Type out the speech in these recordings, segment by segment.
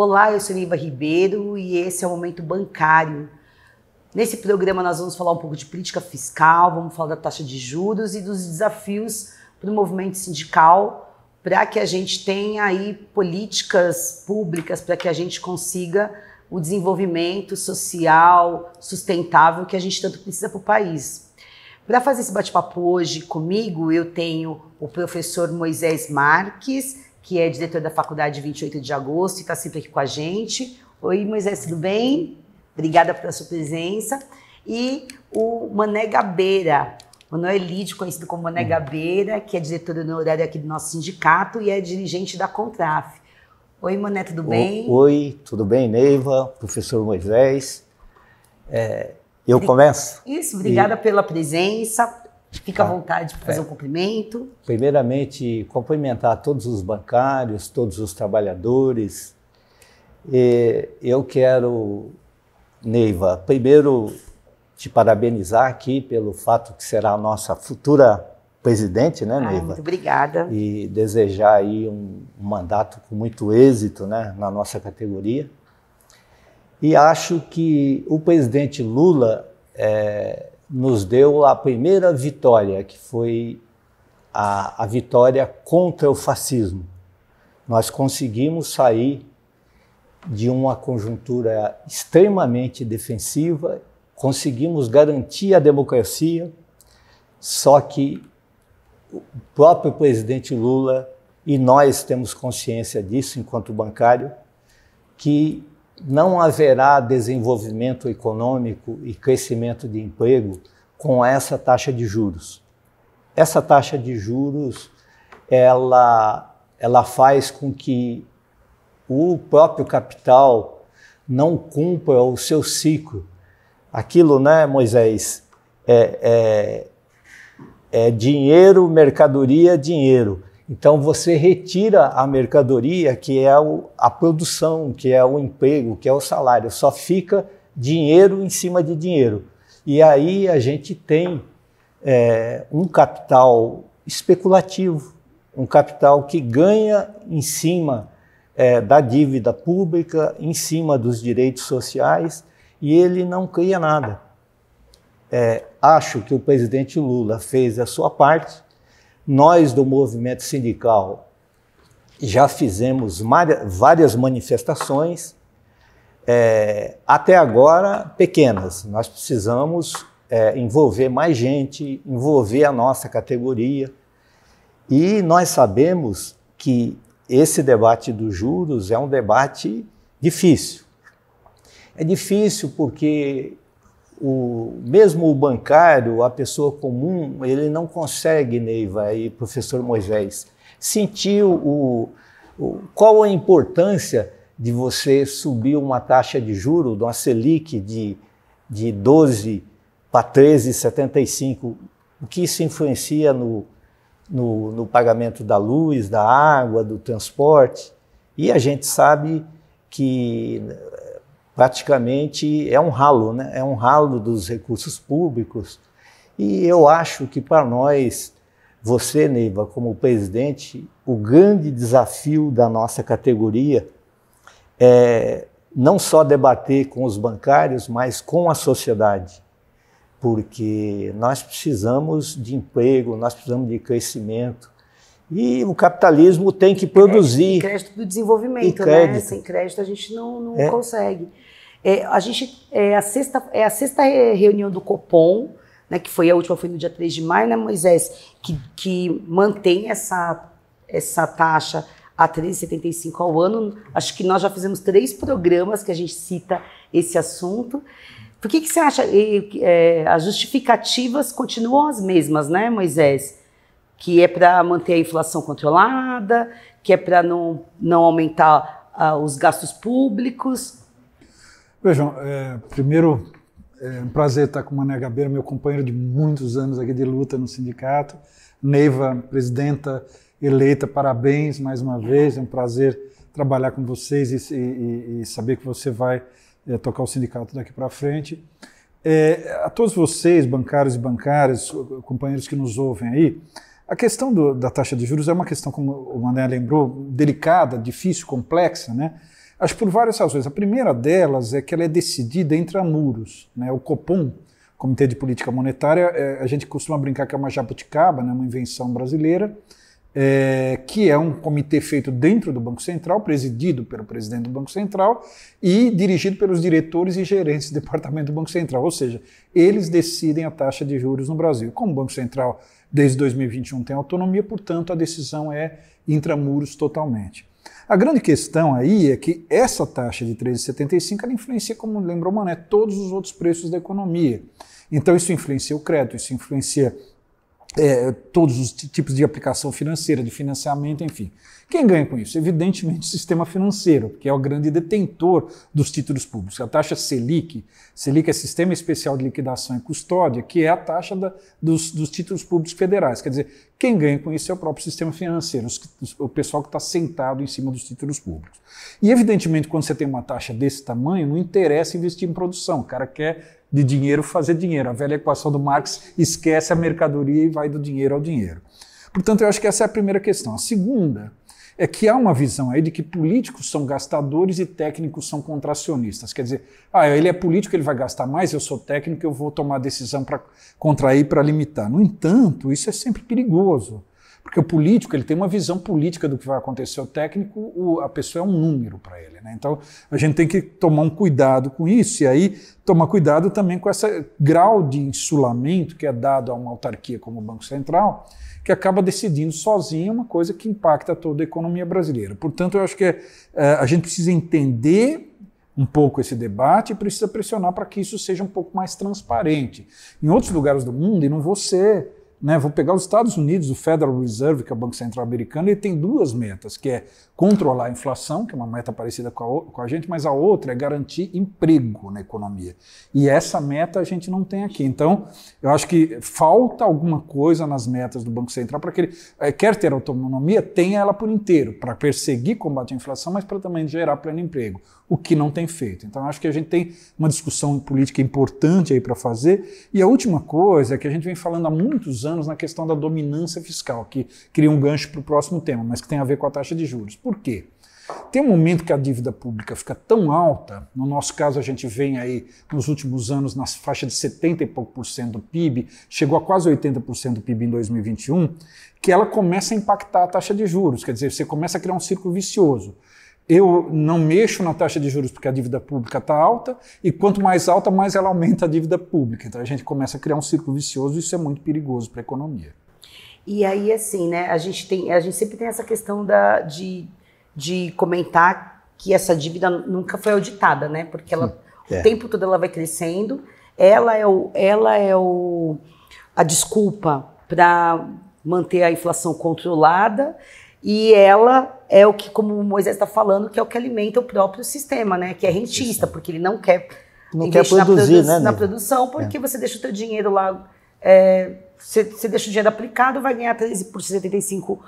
Olá, eu sou Niva Ribeiro e esse é o Momento Bancário. Nesse programa nós vamos falar um pouco de política fiscal, vamos falar da taxa de juros e dos desafios para o movimento sindical, para que a gente tenha aí políticas públicas, para que a gente consiga o desenvolvimento social, sustentável que a gente tanto precisa para o país. Para fazer esse bate-papo hoje comigo, eu tenho o professor Moisés Marques, que é diretor da Faculdade 28 de Agosto e está sempre aqui com a gente. Oi, Moisés, tudo bem? Obrigada pela sua presença. E o Mané Gabeira, Manuel é Lide, conhecido como Mané hum. Gabeira, que é diretor honorário aqui do nosso sindicato e é dirigente da Contraf. Oi, Mané, tudo bem? Oi, tudo bem, Neiva, professor Moisés. É, eu começo? Isso, obrigada e... pela presença. Fica à ah, vontade para fazer é. um cumprimento. Primeiramente, cumprimentar todos os bancários, todos os trabalhadores. E eu quero, Neiva, primeiro te parabenizar aqui pelo fato que será a nossa futura presidente, né, ah, Neiva? Ah, muito obrigada. E desejar aí um, um mandato com muito êxito né, na nossa categoria. E acho que o presidente Lula é, nos deu a primeira vitória, que foi a, a vitória contra o fascismo. Nós conseguimos sair de uma conjuntura extremamente defensiva, conseguimos garantir a democracia, só que o próprio presidente Lula, e nós temos consciência disso enquanto bancário, que não haverá desenvolvimento econômico e crescimento de emprego com essa taxa de juros. Essa taxa de juros ela, ela faz com que o próprio capital não cumpra o seu ciclo. Aquilo, né, Moisés? É, é, é dinheiro, mercadoria, dinheiro. Então você retira a mercadoria, que é a produção, que é o emprego, que é o salário, só fica dinheiro em cima de dinheiro. E aí a gente tem é, um capital especulativo, um capital que ganha em cima é, da dívida pública, em cima dos direitos sociais, e ele não cria nada. É, acho que o presidente Lula fez a sua parte, nós do movimento sindical já fizemos várias manifestações, é, até agora pequenas. Nós precisamos é, envolver mais gente, envolver a nossa categoria. E nós sabemos que esse debate dos juros é um debate difícil. É difícil porque o mesmo o bancário, a pessoa comum, ele não consegue, Neiva e professor Moisés, sentir o, o, qual a importância de você subir uma taxa de juro, de uma Selic de, de 12 para 13,75, o que isso influencia no, no, no pagamento da luz, da água, do transporte. E a gente sabe que praticamente é um ralo, né? é um ralo dos recursos públicos. E eu acho que para nós, você, Neiva, como presidente, o grande desafio da nossa categoria é não só debater com os bancários, mas com a sociedade porque nós precisamos de emprego, nós precisamos de crescimento. E o capitalismo tem que produzir. E crédito do desenvolvimento, né? Sem crédito a gente não, não é. consegue. É, a gente é a sexta é a sexta reunião do Copom, né, que foi a última foi no dia 3 de maio, né, Moisés, que, que mantém essa essa taxa a 3,75 ao ano. Acho que nós já fizemos três programas que a gente cita esse assunto. Por que, que você acha é, as justificativas continuam as mesmas, né, Moisés? Que é para manter a inflação controlada, que é para não, não aumentar ah, os gastos públicos. Vejam, é, primeiro, é um prazer estar com o Mané Gabeira, meu companheiro de muitos anos aqui de luta no sindicato. Neiva, presidenta eleita, parabéns mais uma vez. É um prazer trabalhar com vocês e, e, e saber que você vai é, tocar o sindicato daqui para frente. É, a todos vocês, bancários e bancárias, companheiros que nos ouvem aí, a questão do, da taxa de juros é uma questão, como o Mané lembrou, delicada, difícil, complexa, né? Acho por várias razões. A primeira delas é que ela é decidida entre muros. Né? O Copom, Comitê de Política Monetária, é, a gente costuma brincar que é uma jabuticaba, né? uma invenção brasileira, é, que é um comitê feito dentro do Banco Central, presidido pelo presidente do Banco Central e dirigido pelos diretores e gerentes do departamento do Banco Central. Ou seja, eles decidem a taxa de juros no Brasil. Como o Banco Central, desde 2021, tem autonomia, portanto, a decisão é intramuros totalmente. A grande questão aí é que essa taxa de 13,75 ela influencia, como lembrou Mané, todos os outros preços da economia. Então isso influencia o crédito, isso influencia é, todos os tipos de aplicação financeira, de financiamento, enfim. Quem ganha com isso? Evidentemente o sistema financeiro, que é o grande detentor dos títulos públicos. A taxa Selic, Selic é Sistema Especial de Liquidação e Custódia, que é a taxa da, dos, dos títulos públicos federais. Quer dizer, quem ganha com isso é o próprio sistema financeiro, o pessoal que está sentado em cima dos títulos públicos. E, evidentemente, quando você tem uma taxa desse tamanho, não interessa investir em produção. O cara quer de dinheiro fazer dinheiro. A velha equação do Marx esquece a mercadoria e vai do dinheiro ao dinheiro. Portanto, eu acho que essa é a primeira questão. A segunda é que há uma visão aí de que políticos são gastadores e técnicos são contracionistas. Quer dizer, ah, ele é político, ele vai gastar mais, eu sou técnico, eu vou tomar decisão para contrair, para limitar. No entanto, isso é sempre perigoso, porque o político ele tem uma visão política do que vai acontecer, o técnico, o, a pessoa é um número para ele. Né? Então, a gente tem que tomar um cuidado com isso, e aí tomar cuidado também com esse grau de insulamento que é dado a uma autarquia como o Banco Central, que acaba decidindo sozinha é uma coisa que impacta toda a economia brasileira. Portanto, eu acho que é, a gente precisa entender um pouco esse debate e precisa pressionar para que isso seja um pouco mais transparente. Em outros lugares do mundo, e não vou ser né? Vou pegar os Estados Unidos, o Federal Reserve, que é o Banco Central americano, ele tem duas metas, que é controlar a inflação, que é uma meta parecida com a, com a gente, mas a outra é garantir emprego na economia. E essa meta a gente não tem aqui. Então, eu acho que falta alguma coisa nas metas do Banco Central para que ele é, quer ter autonomia, tenha ela por inteiro, para perseguir combate à inflação, mas para também gerar pleno emprego o que não tem feito. Então, acho que a gente tem uma discussão política importante aí para fazer. E a última coisa é que a gente vem falando há muitos anos na questão da dominância fiscal, que cria um gancho para o próximo tema, mas que tem a ver com a taxa de juros. Por quê? Tem um momento que a dívida pública fica tão alta, no nosso caso a gente vem aí nos últimos anos na faixa de 70 e pouco por cento do PIB, chegou a quase 80% do PIB em 2021, que ela começa a impactar a taxa de juros, quer dizer, você começa a criar um círculo vicioso eu não mexo na taxa de juros porque a dívida pública está alta, e quanto mais alta, mais ela aumenta a dívida pública. Então a gente começa a criar um círculo vicioso e isso é muito perigoso para a economia. E aí, assim, né, a gente, tem, a gente sempre tem essa questão da, de, de comentar que essa dívida nunca foi auditada, né? Porque ela, é. o tempo todo ela vai crescendo, ela é, o, ela é o, a desculpa para manter a inflação controlada e ela é o que, como o Moisés está falando, que é o que alimenta o próprio sistema, né? Que é rentista, porque ele não quer não quer produzir, na, produ né, na produção, é. porque é. você deixa o teu dinheiro lá, é, você, deixa o dinheiro aplicado, vai ganhar 13 por 75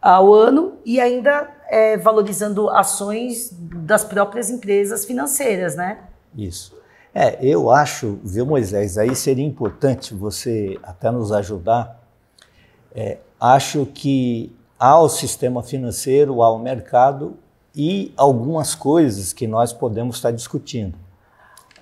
ao ano e ainda é, valorizando ações das próprias empresas financeiras, né? Isso. É, eu acho, viu, Moisés, aí seria importante você até nos ajudar. É, acho que ao sistema financeiro, ao mercado e algumas coisas que nós podemos estar discutindo.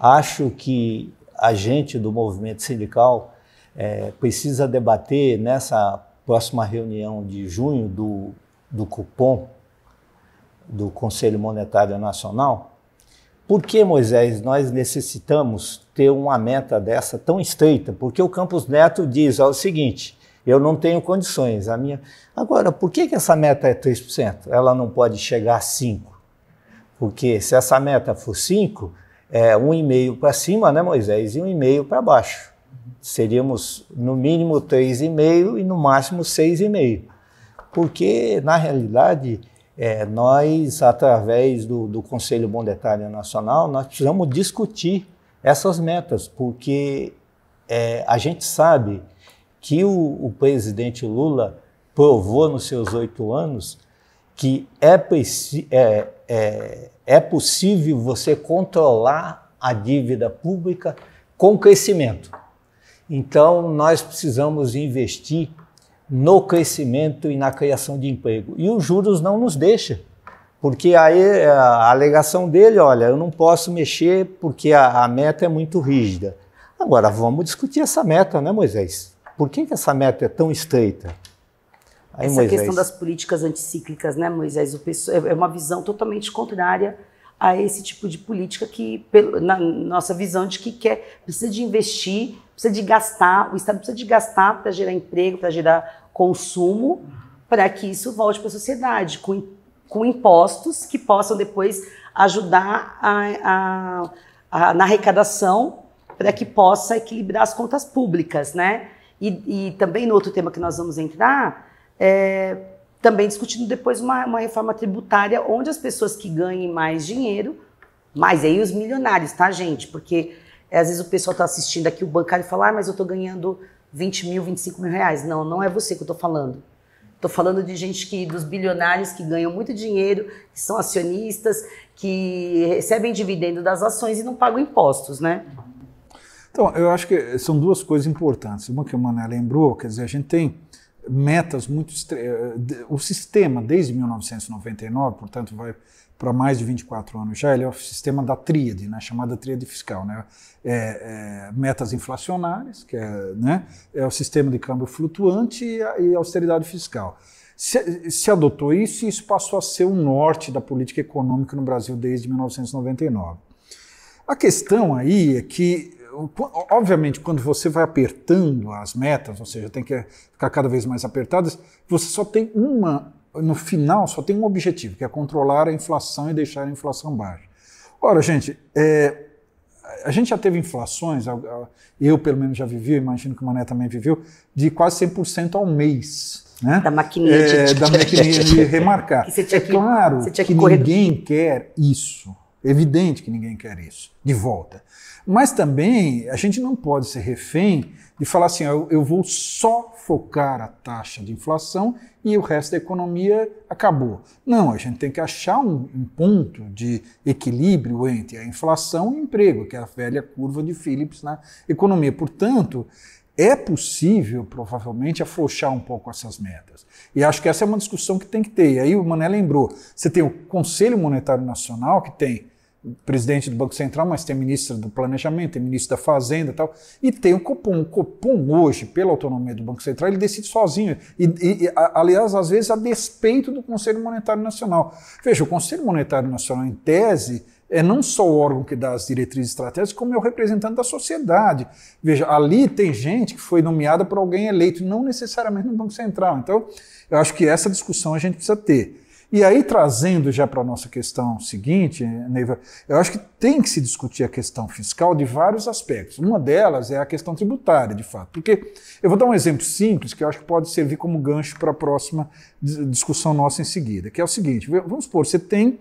Acho que a gente do movimento sindical é, precisa debater nessa próxima reunião de junho do, do cupom do Conselho Monetário Nacional. Por que, Moisés, nós necessitamos ter uma meta dessa tão estreita? Porque o Campos Neto diz ó, o seguinte: eu não tenho condições. A minha... Agora, por que, que essa meta é 3%? Ela não pode chegar a 5%. Porque se essa meta for 5%, é 1,5% para cima, né, Moisés? E 1,5% para baixo. Seríamos no mínimo 3,5% e no máximo 6,5%. Porque, na realidade, é, nós, através do, do Conselho Monetário Nacional, nós precisamos discutir essas metas, porque é, a gente sabe que o, o presidente Lula provou nos seus oito anos que é, é, é, é possível você controlar a dívida pública com crescimento. Então, nós precisamos investir no crescimento e na criação de emprego. E os juros não nos deixa, porque aí é, a alegação dele, olha, eu não posso mexer porque a, a meta é muito rígida. Agora, vamos discutir essa meta, né, Moisés? Por que, que essa meta é tão estreita? Aí, essa Moisés... questão das políticas anticíclicas, né, Moisés? É, é uma visão totalmente contrária a esse tipo de política que, na nossa visão de que quer, precisa de investir, precisa de gastar, o Estado precisa de gastar para gerar emprego, para gerar consumo, para que isso volte para a sociedade, com, com impostos que possam depois ajudar a, a, a, na arrecadação para que possa equilibrar as contas públicas, né? e, e também no outro tema que nós vamos entrar, é, também discutindo depois uma, uma reforma tributária onde as pessoas que ganhem mais dinheiro, mais aí os milionários, tá, gente? Porque é, às vezes o pessoal está assistindo aqui o bancário e fala, ah, mas eu estou ganhando 20 mil, 25 mil reais. Não, não é você que eu estou falando. Estou falando de gente que, dos bilionários que ganham muito dinheiro, que são acionistas, que recebem dividendo das ações e não pagam impostos, né? Então, eu acho que são duas coisas importantes. Uma que o Mané lembrou, quer dizer, a gente tem metas muito. O sistema, desde 1999, portanto, vai para mais de 24 anos já, ele é o sistema da tríade, né, chamada tríade fiscal. Né? É, é, metas inflacionárias, que é, né, é o sistema de câmbio flutuante e, a, e austeridade fiscal. Se, se, adotou isso e isso passou a ser o norte da política econômica no Brasil desde 1999. A questão aí é que obviamente, quando você vai apertando as metas, ou seja, tem que ficar cada vez mais apertadas, você só tem uma, no final, só tem um objetivo, que é controlar a inflação e deixar a inflação baixa. Ora, gente, é, a gente já teve inflações, eu pelo menos já vivi, imagino que o Mané também viveu, de quase 100% ao mês. Né? Da maquininha, é, de... da maquininha de remarcar. Que você tinha é que, é claro você tinha que, que ninguém quer isso. Evidente que ninguém quer isso, de volta. Mas também a gente não pode ser refém de falar assim, ó, ah, eu, vou só focar a taxa de inflação e o resto da economia acabou. Não, a gente tem que achar um, um ponto de equilíbrio entre a inflação e o emprego, que é a velha curva de Phillips na economia. Portanto, é possível, provavelmente, afrouxar um pouco essas metas. E acho que essa é uma discussão que tem que ter. E aí o Mané lembrou: você tem o Conselho Monetário Nacional, que tem o presidente do Banco Central, mas tem ministro do Planejamento, tem ministro da Fazenda e tal, e tem o Copom. O Copom, hoje, pela autonomia do Banco Central, ele decide sozinho. E, e aliás, às vezes, a despeito do Conselho Monetário Nacional. Veja, o Conselho Monetário Nacional, em tese, é não só o órgão que dá as diretrizes estratégicas, como é o representante da sociedade. Veja, ali tem gente que foi nomeada por alguém eleito, não necessariamente no Banco Central. Então, eu acho que essa discussão a gente precisa ter. E aí, trazendo já para a nossa questão seguinte, Neiva, eu acho que tem que se discutir a questão fiscal de vários aspectos. Uma delas é a questão tributária, de fato. Porque eu vou dar um exemplo simples que eu acho que pode servir como gancho para a próxima discussão nossa em seguida, que é o seguinte: vamos supor, você tem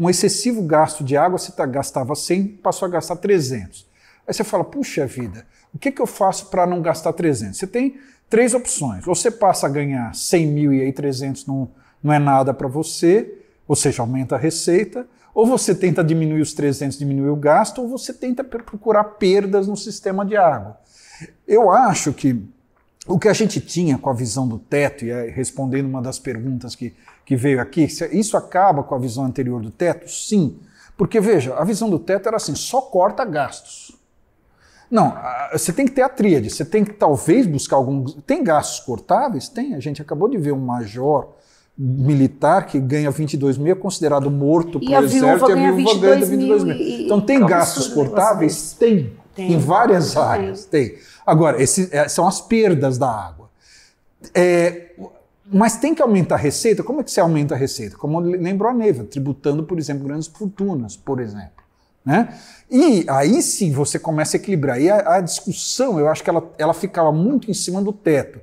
um excessivo gasto de água, você tá, gastava 100, passou a gastar 300. Aí você fala, puxa vida, o que, que eu faço para não gastar 300? Você tem três opções. Ou você passa a ganhar 100 mil e aí 300 não, não é nada para você, ou seja, aumenta a receita, ou você tenta diminuir os 300, diminuir o gasto, ou você tenta procurar perdas no sistema de água. Eu acho que o que a gente tinha com a visão do teto, e respondendo uma das perguntas que, que veio aqui, isso acaba com a visão anterior do teto? Sim. Porque, veja, a visão do teto era assim: só corta gastos. Não, você tem que ter a tríade, você tem que talvez buscar algum. Tem gastos cortáveis? Tem. A gente acabou de ver um major militar que ganha 22 mil é considerado morto e por exército e a viúva ganha 22 mil. mil. Então tem é gastos cortáveis? Tem. Tem. Em várias áreas tem. Agora, esses é, são as perdas da água. É, mas tem que aumentar a receita. Como é que se aumenta a receita? Como lembrou a Neiva, tributando, por exemplo, grandes fortunas, por exemplo. Né? E aí sim você começa a equilibrar. E a, a discussão, eu acho que ela, ela ficava muito em cima do teto.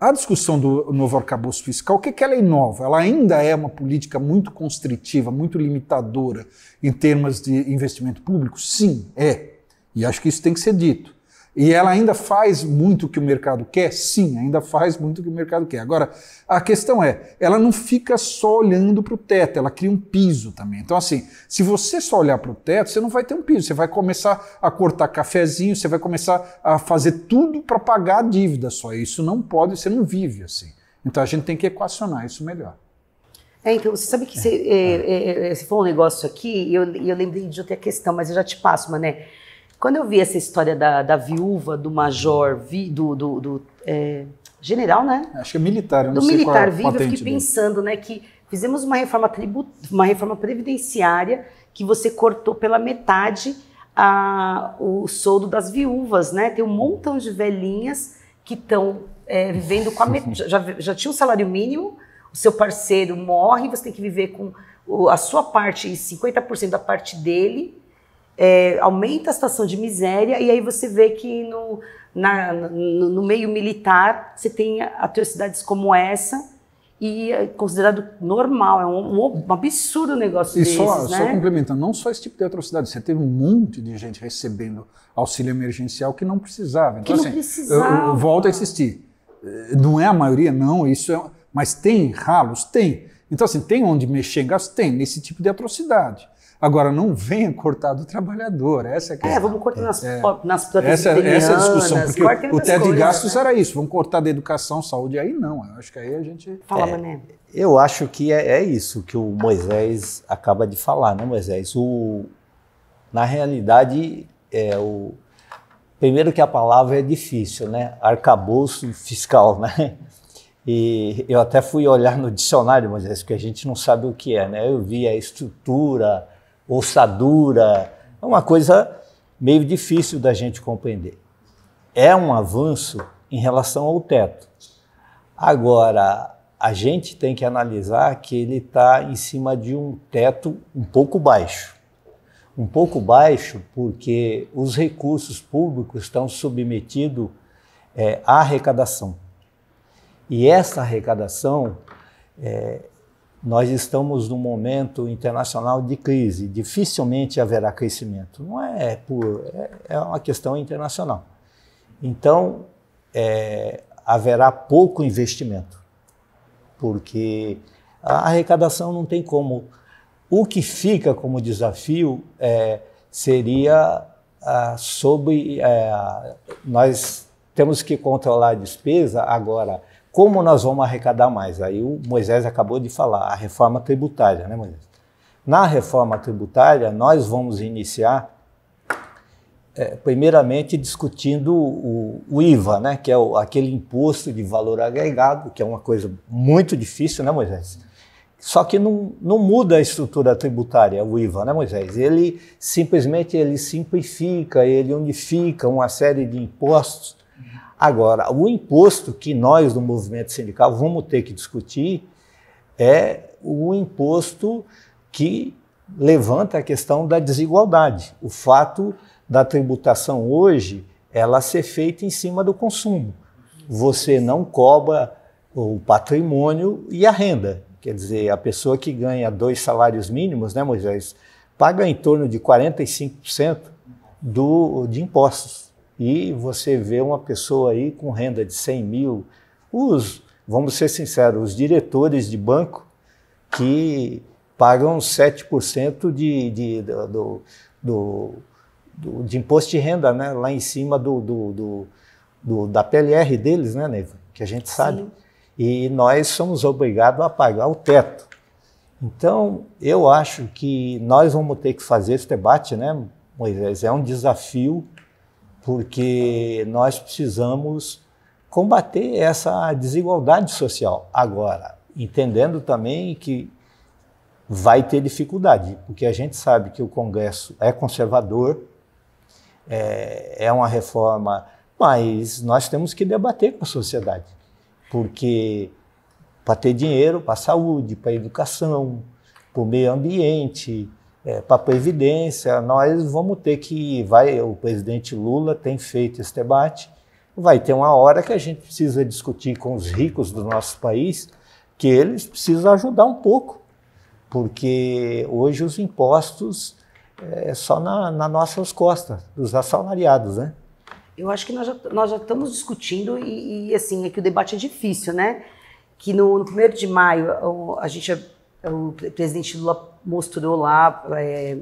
A discussão do novo arcabouço fiscal, o que, que ela inova? É ela ainda é uma política muito constritiva, muito limitadora em termos de investimento público? Sim, é. E acho que isso tem que ser dito. E ela ainda faz muito o que o mercado quer? Sim, ainda faz muito o que o mercado quer. Agora, a questão é, ela não fica só olhando para o teto, ela cria um piso também. Então, assim, se você só olhar para o teto, você não vai ter um piso. Você vai começar a cortar cafezinho, você vai começar a fazer tudo para pagar a dívida só. Isso não pode, você não vive assim. Então, a gente tem que equacionar isso melhor. É, então, você sabe que você, é, é, é, é falou um negócio aqui, e eu, eu lembrei de outra questão, mas eu já te passo, Mané. Quando eu vi essa história da, da viúva, do major, vi, do, do, do é, general, né? Acho que é militar, eu não do sei militar qual vivo, eu fiquei dele. pensando, né, que fizemos uma reforma, tribut, uma reforma previdenciária que você cortou pela metade a, o soldo das viúvas, né? Tem um montão de velhinhas que estão é, vivendo com a metade. Já, já tinha um salário mínimo, o seu parceiro morre, você tem que viver com a sua parte e 50% da parte dele é, aumenta a situação de miséria, e aí você vê que no, na, no, no meio militar você tem atrocidades como essa, e é considerado normal, é um, um, absurdo negócio e desses, só, né? só complementando, não só esse tipo de atrocidade, você teve um monte de gente recebendo auxílio emergencial que não precisava. Então, que não assim, precisava. Eu, eu volto a insistir, eh, não é a maioria, não, isso é, mas tem ralos? Tem. Então, assim, tem onde mexer em gasto? Tem, nesse tipo de atrocidade. Agora, não venha cortar do trabalhador, essa é a é, questão. É, vamos cortar nas, é. nas essa, essa é a discussão, porque o, o teto de gastos né? era isso, vamos cortar da educação, saúde, aí não, eu acho que aí a gente... Fala, é, Mané. Eu acho que é, é, isso que o Moisés acaba de falar, né, Moisés? O, na realidade, é o... Primeiro que a palavra é difícil, né? Arcabouço fiscal, né? E eu até fui olhar no dicionário, Moisés, porque a gente não sabe o que é, né? Eu vi a estrutura, ossadura. É uma coisa meio difícil da gente compreender. É um avanço em relação ao teto. Agora, a gente tem que analisar que ele está em cima de um teto um pouco baixo. Um pouco baixo porque os recursos públicos estão submetidos é, à arrecadação. E essa arrecadação é, nós estamos num momento internacional de crise, dificilmente haverá crescimento. Não é por. É, é, uma questão internacional. Então, é, haverá pouco investimento, porque a arrecadação não tem como. O que fica como desafio é, seria sobre. É, nós temos que controlar a despesa, agora como nós vamos arrecadar mais? Aí o Moisés acabou de falar, a reforma tributária, né, Moisés? Na reforma tributária, nós vamos iniciar, é, primeiramente, discutindo o, o, IVA, né, que é o, aquele imposto de valor agregado, que é uma coisa muito difícil, né, Moisés? Só que não, não muda a estrutura tributária, o IVA, né, Moisés? Ele simplesmente ele simplifica, ele unifica uma série de impostos Agora, o imposto que nós do movimento sindical vamos ter que discutir é o imposto que levanta a questão da desigualdade. O fato da tributação hoje ela ser feita em cima do consumo. Você não cobra o patrimônio e a renda. Quer dizer, a pessoa que ganha dois salários mínimos, né, Moisés, paga em torno de 45% do, de impostos e você vê uma pessoa aí com renda de 100 mil. Os, vamos ser sinceros, os diretores de banco que pagam 7% de, de, do, do, do, de imposto de renda, né? lá em cima do, do, do da PLR deles, né, Neiva? Que a gente sabe. Sim. E nós somos obrigados a pagar o teto. Então, eu acho que nós vamos ter que fazer esse debate, né, Moisés? É um desafio porque nós precisamos combater essa desigualdade social agora, entendendo também que vai ter dificuldade, porque a gente sabe que o Congresso é conservador, é, é uma reforma, mas nós temos que debater com a sociedade, porque para ter dinheiro, para a saúde, para a educação, para o meio ambiente, é, a evidência, nós vamos ter que vai o presidente Lula tem feito esse debate, vai ter uma hora que a gente precisa discutir com os ricos do nosso país que eles precisam ajudar um pouco, porque hoje os impostos é, é só na, nas nossas costas, dos assalariados, né? Eu acho que nós já, nós já estamos discutindo e, e, assim, é que o debate é difícil, né? Que no, no primeiro de maio a gente, o presidente Lula mostrou lá, é,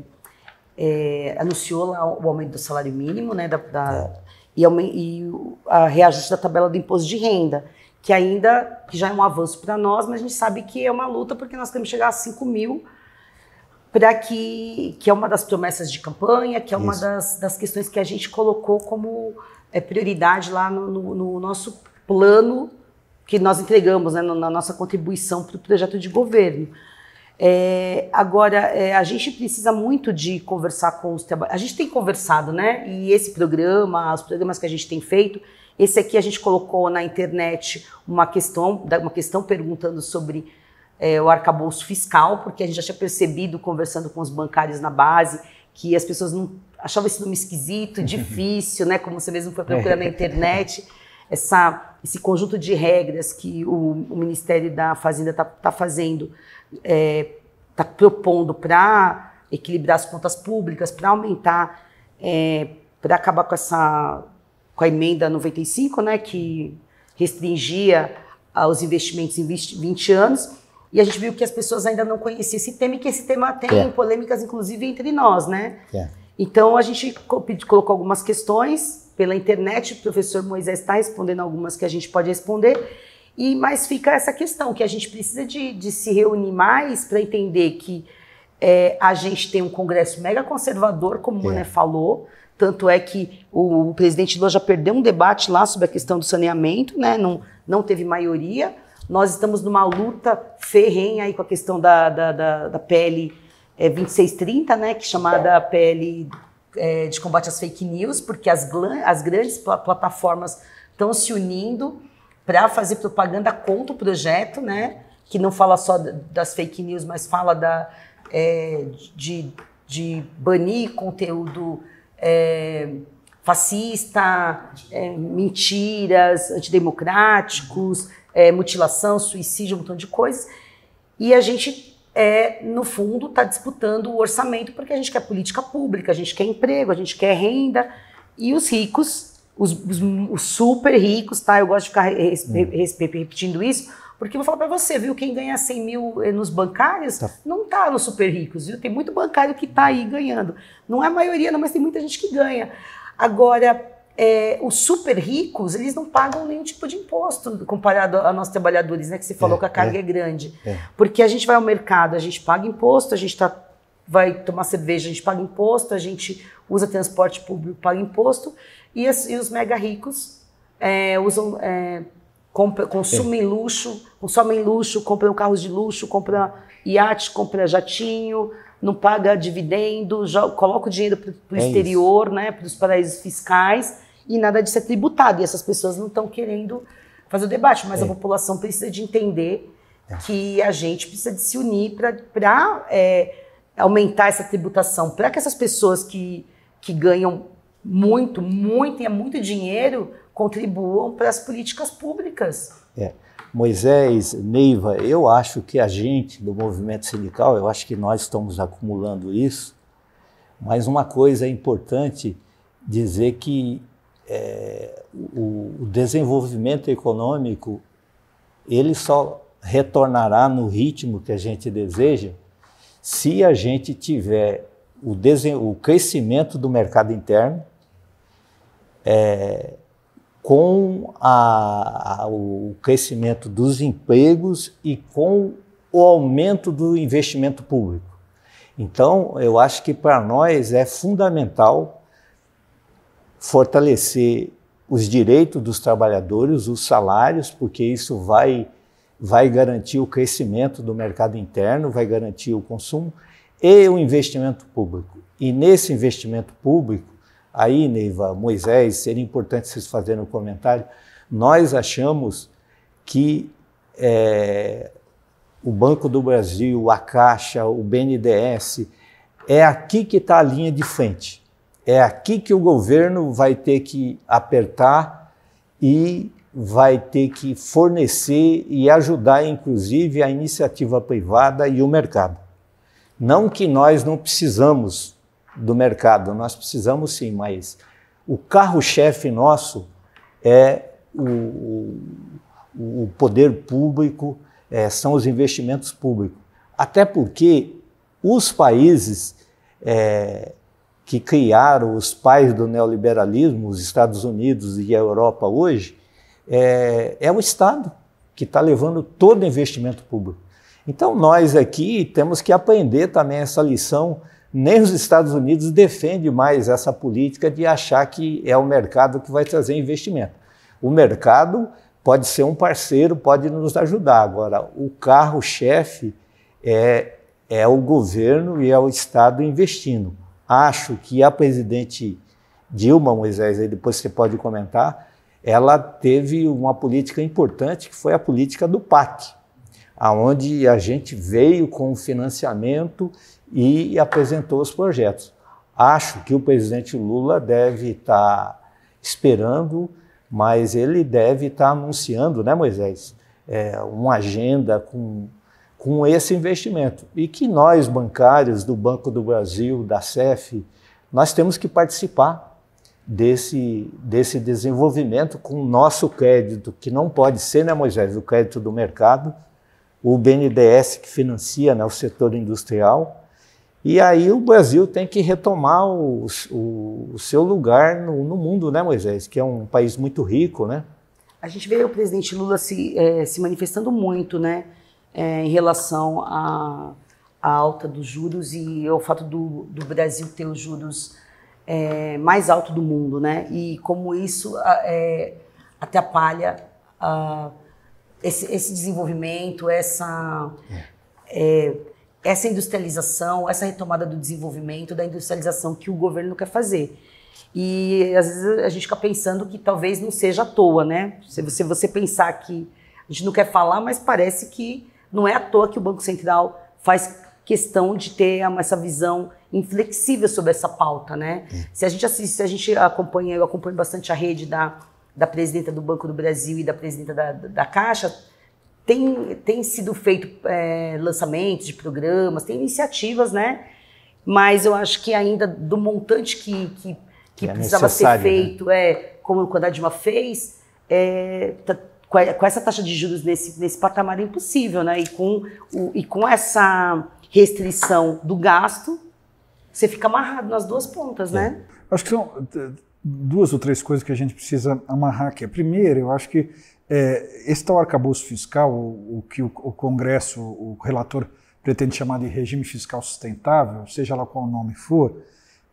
é, anunciou lá o aumento do salário mínimo, né, da, da é. e, e a reajuste da tabela do imposto de renda, que ainda que já é um avanço para nós, mas a gente sabe que é uma luta porque nós temos que chegar a 5 mil para que, que é uma das promessas de campanha, que é uma das, das, questões que a gente colocou como é, prioridade lá no, no, no, nosso plano que nós entregamos, né, na nossa contribuição para o projeto de governo. É, agora, é, a gente precisa muito de conversar com os trabalhadores. A gente tem conversado, né? E esse programa, os programas que a gente tem feito, esse aqui a gente colocou na internet uma questão, uma questão perguntando sobre é, o arcabouço fiscal, porque a gente já tinha percebido, conversando com os bancários na base, que as pessoas não achavam esse nome esquisito, uhum. difícil, né? Como você mesmo foi é. procurando na internet. Essa, esse conjunto de regras que o, o Ministério da Fazenda está tá fazendo está é, tá propondo para equilibrar as contas públicas, para aumentar, é, para acabar com essa com a emenda 95, né, que restringia os investimentos em 20 anos. E a gente viu que as pessoas ainda não conheciam esse tema e que esse tema é. tem é. polêmicas, inclusive, entre nós, né? É. Então, a gente colocou algumas questões pela internet, o professor Moisés está respondendo algumas que a gente pode responder. E mas fica essa questão que a gente precisa de, de se reunir mais para entender que é, a gente tem um Congresso mega conservador, como o Mané é. falou. Tanto é que o, o presidente Lula já perdeu um debate lá sobre a questão do saneamento, né? não, não teve maioria. Nós estamos numa luta ferrenha aí com a questão da, da, da, da PL é, 2630, né? que é chamada PL é, de combate às fake news, porque as, as grandes pl plataformas estão se unindo para fazer propaganda contra o projeto, né? Que não fala só das fake news, mas fala da, é, de, de banir conteúdo é, fascista, é, mentiras, antidemocráticos, é, mutilação, suicídio, um montão de coisas. E a gente, é, no fundo, está disputando o orçamento porque a gente quer política pública, a gente quer emprego, a gente quer renda. E os ricos os, os, os super ricos, tá? Eu gosto de ficar hum. repetindo isso, porque eu vou falar para você, viu? Quem ganha 100 mil eh, nos bancários tá. não tá nos super ricos, viu? Tem muito bancário que tá aí ganhando. Não é a maioria, não, mas tem muita gente que ganha. Agora, é, os super ricos, eles não pagam nenhum tipo de imposto comparado a nós trabalhadores, né? Que você falou é, que a carga é, é grande. É. Porque a gente vai ao mercado, a gente paga imposto, a gente está vai tomar cerveja, a gente paga imposto, a gente usa transporte público, paga imposto, e, as, e os mega ricos é, usam, é, compra, consumem luxo, consomem luxo, compram carros de luxo, compram iate, compram jatinho, não paga dividendo, joga, coloca o dinheiro para o é exterior, né, para os paraísos fiscais, e nada de ser tributado. E essas pessoas não estão querendo fazer o debate, mas a é. população precisa de entender é. que a gente precisa de se unir para aumentar essa tributação para que essas pessoas que, que ganham muito, muito e é muito dinheiro contribuam para as políticas públicas. É. Moisés, Neiva, eu acho que a gente do movimento sindical, eu acho que nós estamos acumulando isso, mas uma coisa é importante dizer que é, o, o desenvolvimento econômico ele só retornará no ritmo que a gente deseja se a gente tiver o, o crescimento do mercado interno é, com a, a, o crescimento dos empregos e com o aumento do investimento público. Então, eu acho que para nós é fundamental fortalecer os direitos dos trabalhadores, os salários, porque isso vai vai garantir o crescimento do mercado interno, vai garantir o consumo e o investimento público. E nesse investimento público, aí, Neiva, Moisés, seria importante vocês fazerem um comentário, nós achamos que é, o Banco do Brasil, a Caixa, o BNDES, é aqui que está a linha de frente. É aqui que o governo vai ter que apertar e vai ter que fornecer e ajudar, inclusive, a iniciativa privada e o mercado. Não que nós não precisamos do mercado, nós precisamos sim, mas o carro-chefe nosso é o, o, poder público, é, são os investimentos públicos. Até porque os países é, que criaram os pais do neoliberalismo, os Estados Unidos e a Europa hoje, é, é o Estado que está levando todo o investimento público. Então, nós aqui temos que aprender também essa lição. Nem os Estados Unidos defende mais essa política de achar que é o mercado que vai trazer investimento. O mercado pode ser um parceiro, pode nos ajudar. Agora, o carro-chefe é, é o governo e é o Estado investindo. Acho que a presidente Dilma Moisés, aí depois você pode comentar, ela teve uma política importante, que foi a política do PAC, aonde a gente veio com o financiamento e apresentou os projetos. Acho que o presidente Lula deve estar esperando, mas ele deve estar anunciando, né, Moisés, é, uma agenda com, com esse investimento. E que nós, bancários do Banco do Brasil, da CEF, nós temos que participar desse, desse desenvolvimento com o nosso crédito, que não pode ser, né, Moisés, o crédito do mercado, o BNDES que financia né, o setor industrial. E aí o Brasil tem que retomar o, o, o seu lugar no, no, mundo, né, Moisés? Que é um país muito rico, né? A gente vê o presidente Lula se, é, se manifestando muito, né, é, em relação à, à alta dos juros e ao fato do, do Brasil ter os juros é, mais alto do mundo, né? E como isso é, atrapalha uh, esse, esse, desenvolvimento, essa, é. é, essa industrialização, essa retomada do desenvolvimento, da industrialização que o governo quer fazer. E às vezes a gente fica pensando que talvez não seja à toa, né? Se você, você pensar que a gente não quer falar, mas parece que não é à toa que o Banco Central faz questão de ter essa visão inflexível sobre essa pauta, né? Se a gente assiste, se a gente acompanha, eu acompanho bastante a rede da, da presidenta do Banco do Brasil e da presidenta da, da Caixa, tem, tem sido feito é, lançamentos de programas, tem iniciativas, né? Mas eu acho que ainda do montante que, que, que é precisava ser né? feito, né? é, como o a Dilma fez, é, tá, com essa taxa de juros nesse, nesse patamar é impossível, né? E com, o, e com essa restrição do gasto, você fica amarrado nas duas pontas, né? É. Acho que são eh, duas ou três coisas que a gente precisa amarrar aqui. A primeira, eu acho que é, esse tal arcabouço fiscal, o, o que o, o, Congresso, o relator pretende chamar de regime fiscal sustentável, seja lá qual o nome for,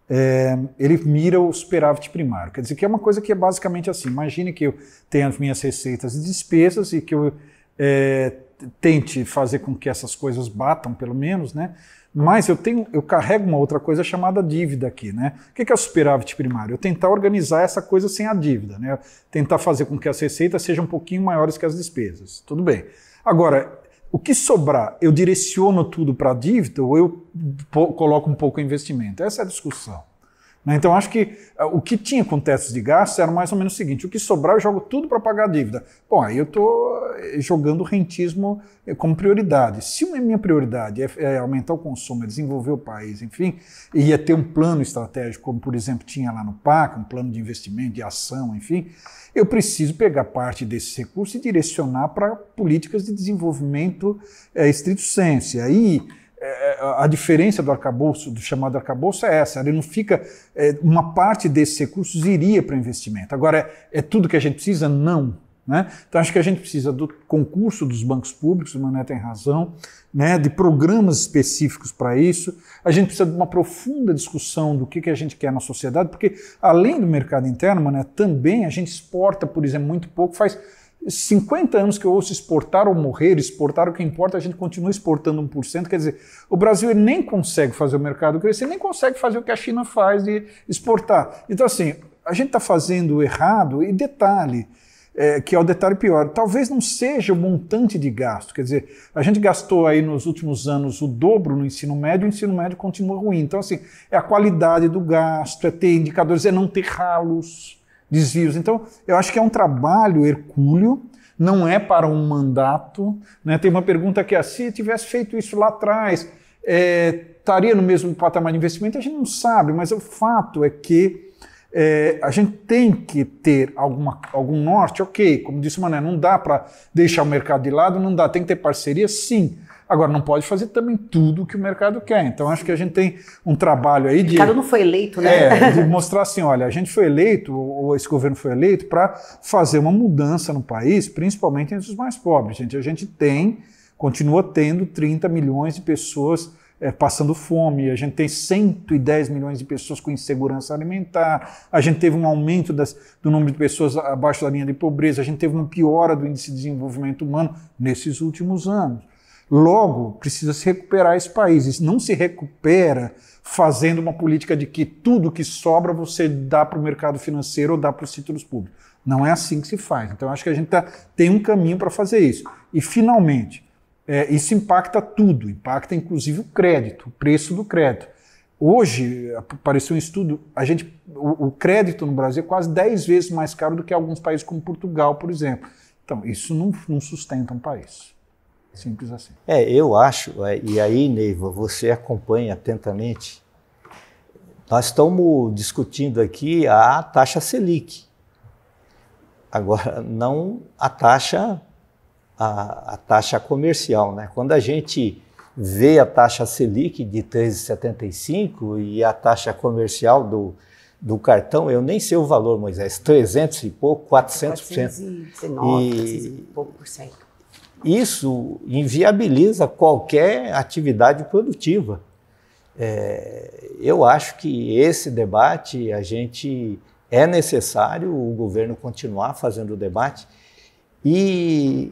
é, ele mira o superávit primário. Quer dizer que é uma coisa que é basicamente assim. Imagine que eu tenho as minhas receitas e despesas e que eu é, tente fazer com que essas coisas batam, pelo menos, né? Mas eu tenho, eu carrego uma outra coisa chamada dívida aqui, né? O que é o superávit primário? Eu tentar organizar essa coisa sem a dívida, né? Tentar fazer com que as receitas sejam um pouquinho maiores que as despesas. Tudo bem. Agora, o que sobrar, eu direciono tudo para a dívida ou eu coloco um pouco em investimento? Essa é a discussão. Né? Então, acho que eh, o que tinha com teto de gastos era mais ou menos o seguinte: o que sobrar eu jogo tudo para pagar a dívida. Bom, aí eu estou eh, jogando rentismo eh, como prioridade. Se a minha prioridade é, é aumentar o consumo, é desenvolver o país, enfim, e é ter um plano estratégico, como por exemplo tinha lá no PAC, um plano de investimento, de ação, enfim, eu preciso pegar parte desses recursos e direcionar para políticas de desenvolvimento é, estrito senso. E aí é, é, a diferença do arcabouço, do chamado arcabouço, é essa. Né? Ele não fica. É, uma parte desses recursos iria para investimento. Agora, é, é tudo que a gente precisa? Não. Né? Então, acho que a gente precisa do concurso dos bancos públicos, o Mané tem razão, né? de programas específicos para isso. A gente precisa de uma profunda discussão do que, que a gente quer na sociedade, porque além do mercado interno, Mané, também a gente exporta, por exemplo, muito pouco, faz 50 anos que eu ouço exportar ou morrer, exportar o que importa, é a gente continua exportando 1%. Quer dizer, o Brasil nem consegue fazer o mercado crescer, nem consegue fazer o que a China faz de exportar. Então, assim, a gente está fazendo errado e detalhe. É, que é o detalhe pior. Talvez não seja o montante de gasto. Quer dizer, a gente gastou aí nos últimos anos o dobro no ensino médio, o ensino médio continua ruim. Então, assim, é a qualidade do gasto, é ter indicadores, é não ter ralos desvios. Então, eu acho que é um trabalho hercúleo, não é para um mandato. Né? Tem uma pergunta que é: ah, se tivesse feito isso lá atrás, é, estaria no mesmo patamar de investimento? A gente não sabe, mas o fato é que é, a gente tem que ter alguma, algum norte, ok. Como disse o Mané, não dá para deixar o mercado de lado, não dá, tem que ter parceria, sim. Agora, não pode fazer também tudo o que o mercado quer. Então, acho que a gente tem um trabalho aí de. O mercado não foi eleito, né? É, de mostrar assim: olha, a gente foi eleito, ou esse governo foi eleito, para fazer uma mudança no país, principalmente entre os mais pobres. Gente, a gente tem, continua tendo 30 milhões de pessoas. É, passando fome, a gente tem 110 milhões de pessoas com insegurança alimentar, a gente teve um aumento das, do número de pessoas abaixo da linha de pobreza, a gente teve uma piora do índice de desenvolvimento humano nesses últimos anos. Logo, precisa se recuperar esse país. Isso não se recupera fazendo uma política de que tudo que sobra você dá para o mercado financeiro ou dá para os títulos públicos. Não é assim que se faz. Então, acho que a gente tá, tem um caminho para fazer isso. E, finalmente, é, isso impacta tudo, impacta inclusive o crédito, o preço do crédito. Hoje, apareceu um estudo, a gente, o, o, crédito no Brasil é quase 10 vezes mais caro do que alguns países como Portugal, por exemplo. Então, isso não, não sustenta um país. Simples assim. É, eu acho, é, e aí, Neiva, você acompanha atentamente. Nós estamos discutindo aqui a taxa Selic. Agora, não a taxa, a, a taxa comercial. Né? Quando a gente vê a taxa Selic de 13,75 e a taxa comercial do, do cartão, eu nem sei o valor, Moisés, 300 e pouco, 400%. 419, e, e pouco por cento. Isso inviabiliza qualquer atividade produtiva. É, eu acho que esse debate a gente é necessário o governo continuar fazendo o debate e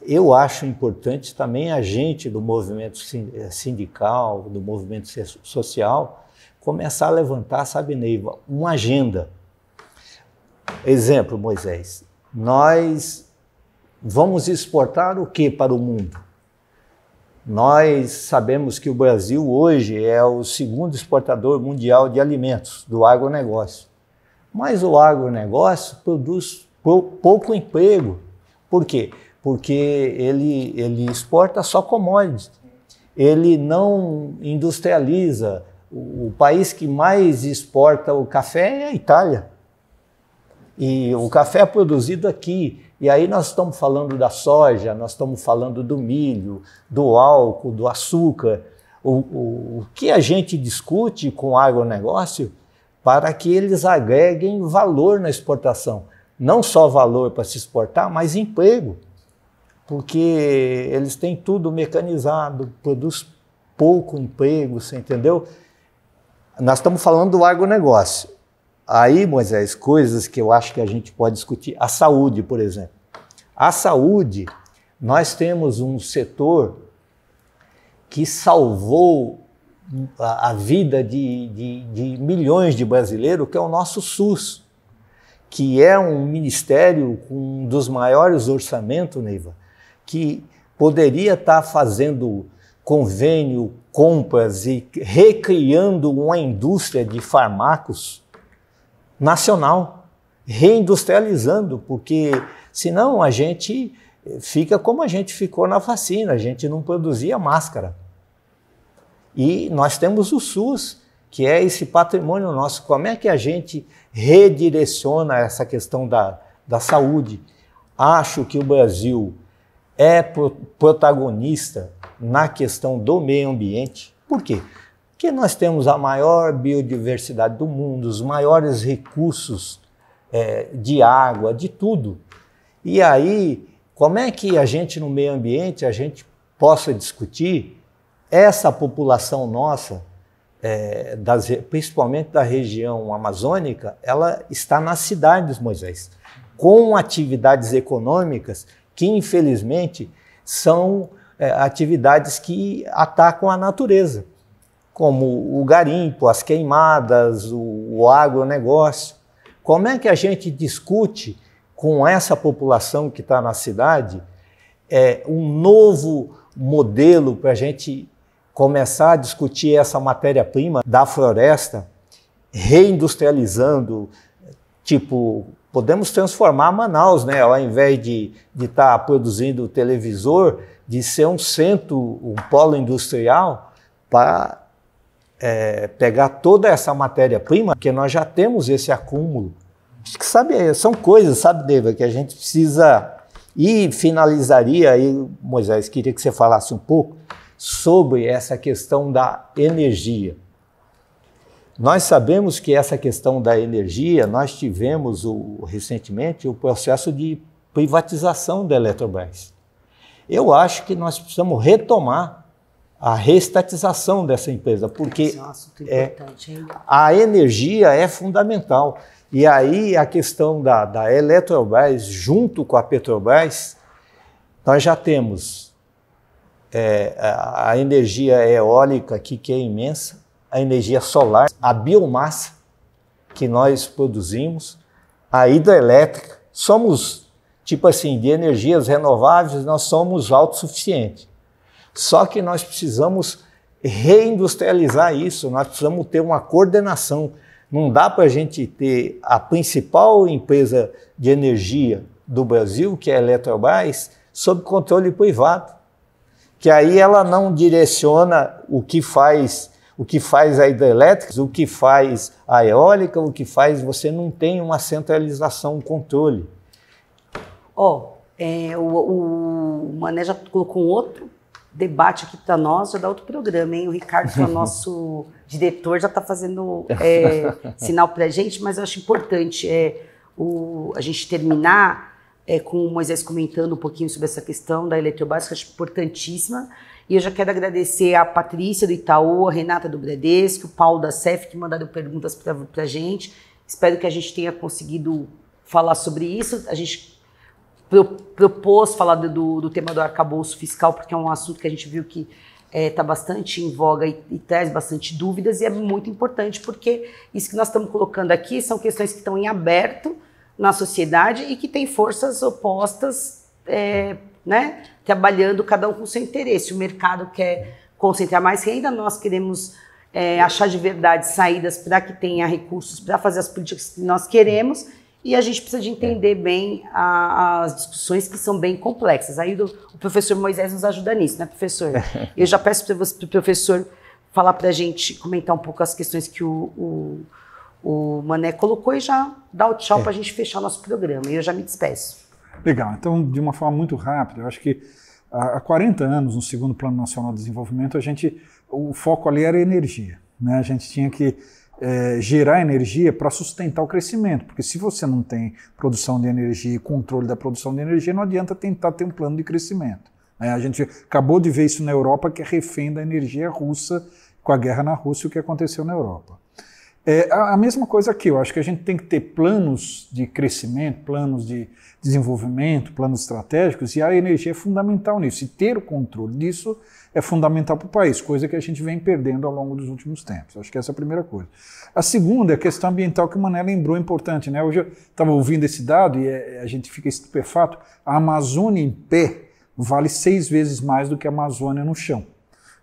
eu acho importante também a gente do movimento eh, sindical, do movimento social, começar a levantar, sabe, Neiva, uma agenda. Exemplo, Moisés, nós Vamos exportar o que para o mundo? Nós sabemos que o Brasil hoje é o segundo exportador mundial de alimentos do agronegócio. Mas o agronegócio produz pouco emprego. Por quê? Porque ele, ele exporta só commodities. Ele não industrializa. O, o país que mais exporta o café é a Itália. E o café é produzido aqui e aí nós estamos falando da soja, nós estamos falando do milho, do álcool, do açúcar. O, o, o que a gente discute com o agronegócio para que eles agreguem valor na exportação. Não só valor para se exportar, mas emprego. Porque eles têm tudo mecanizado, produz pouco emprego, você entendeu? Nós estamos falando do agronegócio. Aí, Moisés, coisas que eu acho que a gente pode discutir. A saúde, por exemplo. A saúde, nós temos um setor que salvou a, vida de, de, de milhões de brasileiros, que é o nosso SUS, que é um ministério com um dos maiores orçamentos, Neiva, que poderia estar fazendo convênio, compras e recriando uma indústria de farmacos nacional, reindustrializando, porque senão a gente eh, fica como a gente ficou na vacina, a gente não produzia máscara. E nós temos o SUS, que é esse patrimônio nosso. Como é que a gente redireciona essa questão da, da saúde? Acho que o Brasil é pro protagonista na questão do meio ambiente. Por quê? que nós temos a maior biodiversidade do mundo, os maiores recursos é, de água, de tudo. E aí, como é que a gente no meio ambiente a gente possa discutir essa população nossa, é, das, principalmente da região amazônica, ela está nas cidades, Moisés, com atividades econômicas que infelizmente são é, atividades que atacam a natureza como o garimpo, as queimadas, o, o agronegócio. Como é que a gente discute com essa população que está na cidade é, um novo modelo para a gente começar a discutir essa matéria-prima da floresta, reindustrializando, tipo, podemos transformar Manaus, né? Ao invés de estar tá produzindo televisor, de ser um centro, um polo industrial para é, pegar toda essa matéria-prima, porque nós já temos esse acúmulo. Acho que sabe, é, são coisas, sabe, Deva, que a gente precisa. E finalizaria aí, Moisés, queria que você falasse um pouco sobre essa questão da energia. Nós sabemos que essa questão da energia, nós tivemos o, recentemente o processo de privatização da Eletrobras. Eu acho que nós precisamos retomar a reestatização dessa empresa, porque é, é a energia é fundamental. E aí a questão da, da Eletrobras, junto com a Petrobras, nós já temos é, a, a energia eólica aqui, que é imensa, a energia solar, a biomassa que nós produzimos, a hidrelétrica. Somos, tipo assim, de energias renováveis, nós somos autossuficientes. Só que nós precisamos reindustrializar isso, nós precisamos ter uma coordenação. Não dá para a gente ter a principal empresa de energia do Brasil, que é a Eletrobras, sob controle privado. Que aí ela não direciona o que faz o que faz a hidrelétrica, o que faz a eólica, o que faz, você não tem uma centralização, um controle. Ó, oh, é, o, o Mané já colocou um outro debate aqui para nós já dá outro programa, hein? O Ricardo, que é o nosso diretor, já está fazendo é, sinal para a gente, mas eu acho importante é, o, a gente terminar é, com o Moisés comentando um pouquinho sobre essa questão da Eletrobras, que eu acho importantíssima. E eu já quero agradecer a Patrícia do Itaú, a Renata do Bradesco, o Paulo da CEF, que mandaram perguntas para a gente. Espero que a gente tenha conseguido falar sobre isso. A gente propôs falar do, do tema do arcabouço fiscal, porque é um assunto que a gente viu que está é, tá bastante em voga e, e, traz bastante dúvidas, e é muito importante, porque isso que nós estamos colocando aqui são questões que estão em aberto na sociedade e que tem forças opostas, é, né, trabalhando cada um com seu interesse. O mercado quer concentrar mais renda, nós queremos é, achar de verdade saídas para que tenha recursos para fazer as políticas que nós queremos e a gente precisa de entender é. bem a, as discussões que são bem complexas. Aí do, o professor Moisés nos ajuda nisso, né, professor? Eu já peço para o professor falar para a gente, comentar um pouco as questões que o, o, o Mané colocou e já dar o tchau é. para a gente fechar nosso programa. E eu já me despeço. Legal. Então, de uma forma muito rápida, eu acho que há 40 anos, no segundo Plano Nacional de Desenvolvimento, a gente, o foco ali era energia. Né? A gente tinha que é, gerar energia para sustentar o crescimento. Porque se você não tem produção de energia e controle da produção de energia, não adianta tentar ter um plano de crescimento. Né? A gente acabou de ver isso na Europa, que é refém da energia russa com a guerra na Rússia, o que aconteceu na Europa. É a mesma coisa aqui, eu acho que a gente tem que ter planos de crescimento, planos de desenvolvimento, planos estratégicos, e a energia é fundamental nisso. E ter o controle disso é fundamental para o país, coisa que a gente vem perdendo ao longo dos últimos tempos. Acho que essa é a primeira coisa. A segunda é a questão ambiental que o Mané lembrou, é importante. Né? Hoje eu estava ouvindo esse dado e é, a gente fica estupefato: a Amazônia em pé vale seis vezes mais do que a Amazônia no chão.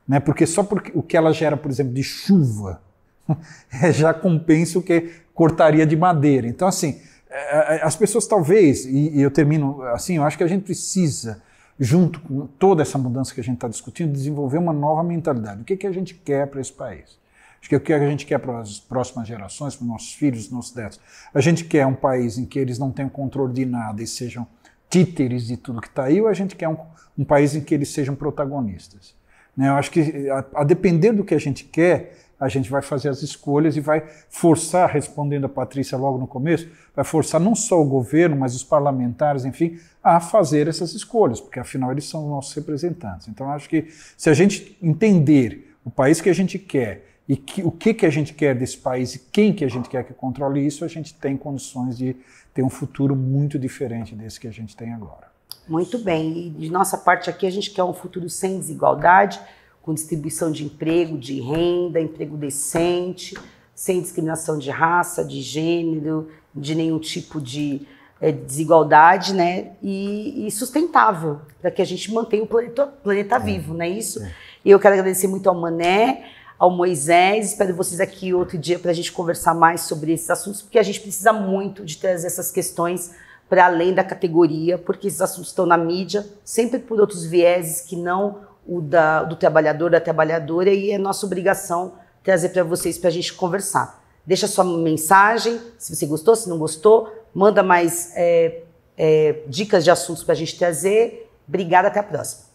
Né? Porque só porque o que ela gera, por exemplo, de chuva É, já compensa o que cortaria de madeira. Então, assim, é, é, as pessoas talvez, e eu termino assim, eu acho que a gente precisa, junto com toda essa mudança que a gente está discutindo, desenvolver uma nova mentalidade. O que, que a gente quer para esse país? Acho que o que a gente quer para as próximas gerações, para os nossos filhos, os nossos netos? A gente quer um país em que eles não tenham controle de nada e sejam títeres de tudo que está aí, ou a gente quer um, um país em que eles sejam protagonistas? Né? Eu acho que, a, a depender do que a gente quer, a gente vai fazer as escolhas e vai forçar, respondendo a Patrícia logo no começo, vai forçar não só o governo, mas os parlamentares, enfim, a fazer essas escolhas, porque afinal eles são nossos representantes. Então acho que se a gente entender o país que a gente quer e que, o que, que a gente quer desse país e quem que a gente quer que controle isso, a gente tem condições de ter um futuro muito diferente desse que a gente tem agora. Muito bem. E de nossa parte aqui, a gente quer um futuro sem desigualdade com distribuição de emprego, de renda, emprego decente, sem discriminação de raça, de gênero, de nenhum tipo de é, desigualdade, né? E, e sustentável, para que a gente mantenha o planeta, planeta é, vivo, não é isso? É. E eu quero agradecer muito ao Mané, ao Moisés. Espero vocês aqui outro dia para a gente conversar mais sobre esses assuntos, porque a gente precisa muito de trazer essas questões para além da categoria, porque esses assuntos estão na mídia, sempre por outros vieses que não o da, do trabalhador, da trabalhadora, e é nossa obrigação trazer para vocês para a gente conversar. Deixa sua mensagem, se você gostou, se não gostou, manda mais é, é, dicas de assuntos para a gente trazer. Obrigada, até a próxima.